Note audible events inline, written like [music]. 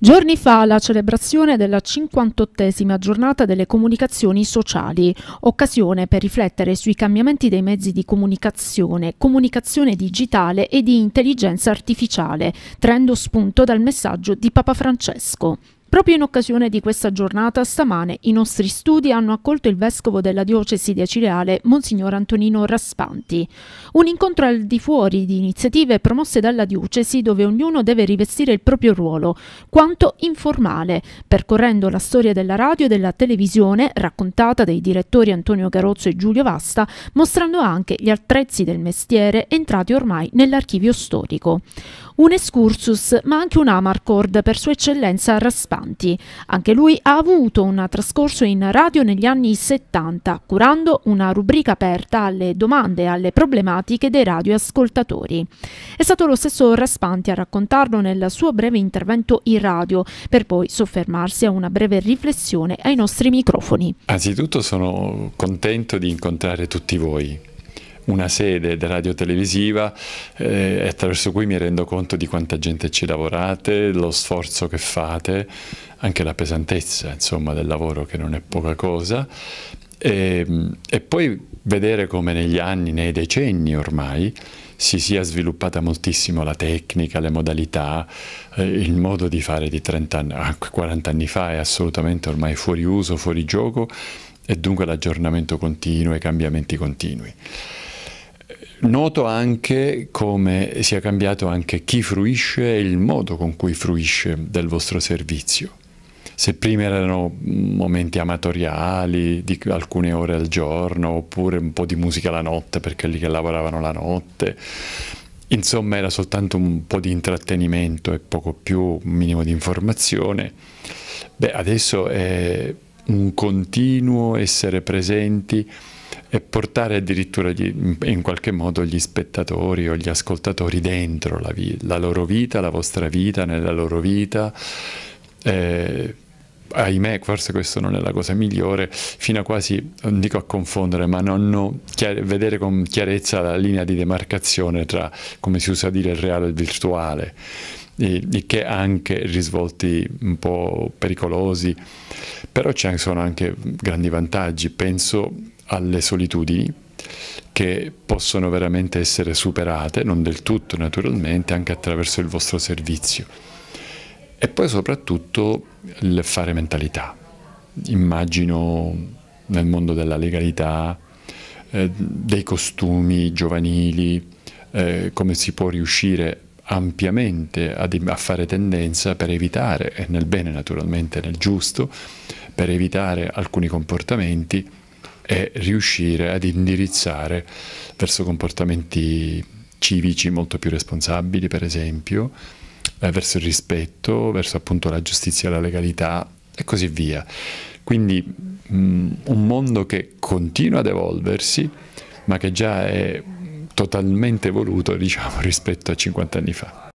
Giorni fa la celebrazione della 58esima giornata delle comunicazioni sociali, occasione per riflettere sui cambiamenti dei mezzi di comunicazione, comunicazione digitale e di intelligenza artificiale, traendo spunto dal messaggio di Papa Francesco. Proprio in occasione di questa giornata, stamane i nostri studi hanno accolto il vescovo della diocesi di Acireale, Monsignor Antonino Raspanti. Un incontro al di fuori di iniziative promosse dalla diocesi dove ognuno deve rivestire il proprio ruolo, quanto informale, percorrendo la storia della radio e della televisione, raccontata dai direttori Antonio Garozzo e Giulio Vasta, mostrando anche gli attrezzi del mestiere entrati ormai nell'archivio storico. Un excursus, ma anche un Amarcord per sua eccellenza Raspanti. Anche lui ha avuto un trascorso in radio negli anni 70, curando una rubrica aperta alle domande e alle problematiche dei radioascoltatori. È stato lo stesso Raspanti a raccontarlo nel suo breve intervento in radio, per poi soffermarsi a una breve riflessione ai nostri microfoni. Anzitutto sono contento di incontrare tutti voi una sede radiotelevisiva eh, attraverso cui mi rendo conto di quanta gente ci lavorate, lo sforzo che fate, anche la pesantezza insomma, del lavoro che non è poca cosa. E, ehm, e poi vedere come negli anni, nei decenni ormai, si sia sviluppata moltissimo la tecnica, le modalità, eh, il modo di fare di 30 anni, 40 anni fa è assolutamente ormai fuori uso, fuori gioco e dunque l'aggiornamento continuo e i cambiamenti continui. Noto anche come sia cambiato anche chi fruisce e il modo con cui fruisce del vostro servizio. Se prima erano momenti amatoriali, di alcune ore al giorno, oppure un po' di musica la notte per quelli che lavoravano la notte, insomma era soltanto un po' di intrattenimento e poco più un minimo di informazione, beh adesso è un continuo essere presenti e portare addirittura gli, in qualche modo gli spettatori o gli ascoltatori dentro la, vi, la loro vita, la vostra vita, nella loro vita. Eh, ahimè, forse questa non è la cosa migliore, fino a quasi, non dico a confondere, ma non vedere con chiarezza la linea di demarcazione tra, come si usa dire, il reale e il virtuale, il che ha anche risvolti un po' pericolosi, però ci sono anche grandi vantaggi, penso alle solitudini che possono veramente essere superate, non del tutto naturalmente, anche attraverso il vostro servizio. E poi soprattutto il fare mentalità. Immagino nel mondo della legalità, eh, dei costumi giovanili, eh, come si può riuscire ampiamente ad, a fare tendenza per evitare, e nel bene naturalmente, nel giusto, per evitare alcuni comportamenti è riuscire ad indirizzare verso comportamenti civici molto più responsabili, per esempio, eh, verso il rispetto, verso appunto la giustizia e la legalità e così via. Quindi mh, mm, un mondo che continua ad evolversi, ma che già è totalmente evoluto, diciamo, [laughs] rispetto a 50 anni fa.